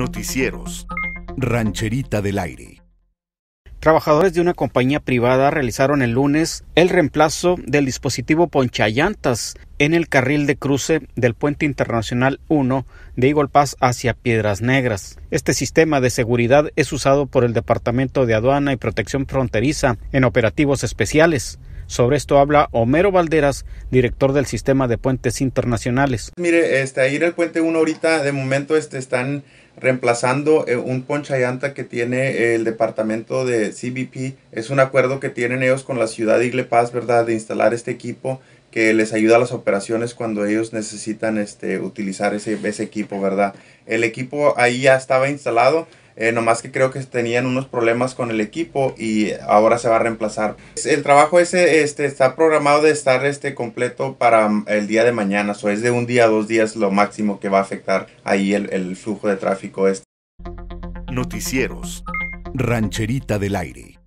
Noticieros. Rancherita del Aire. Trabajadores de una compañía privada realizaron el lunes el reemplazo del dispositivo ponchallantas en el carril de cruce del Puente Internacional 1 de Eagle Pass hacia Piedras Negras. Este sistema de seguridad es usado por el Departamento de Aduana y Protección Fronteriza en operativos especiales. Sobre esto habla Homero Valderas, director del sistema de puentes internacionales. Mire, este, ahí en el puente 1 ahorita de momento este, están reemplazando eh, un ponchayanta que tiene el departamento de CBP. Es un acuerdo que tienen ellos con la ciudad de Igle Paz, ¿verdad? De instalar este equipo que les ayuda a las operaciones cuando ellos necesitan este, utilizar ese, ese equipo, ¿verdad? El equipo ahí ya estaba instalado, eh, nomás que creo que tenían unos problemas con el equipo y ahora se va a reemplazar. El trabajo ese este, está programado de estar este, completo para mm, el día de mañana, o es de un día a dos días lo máximo que va a afectar ahí el, el flujo de tráfico. Este. Noticieros, Rancherita del Aire.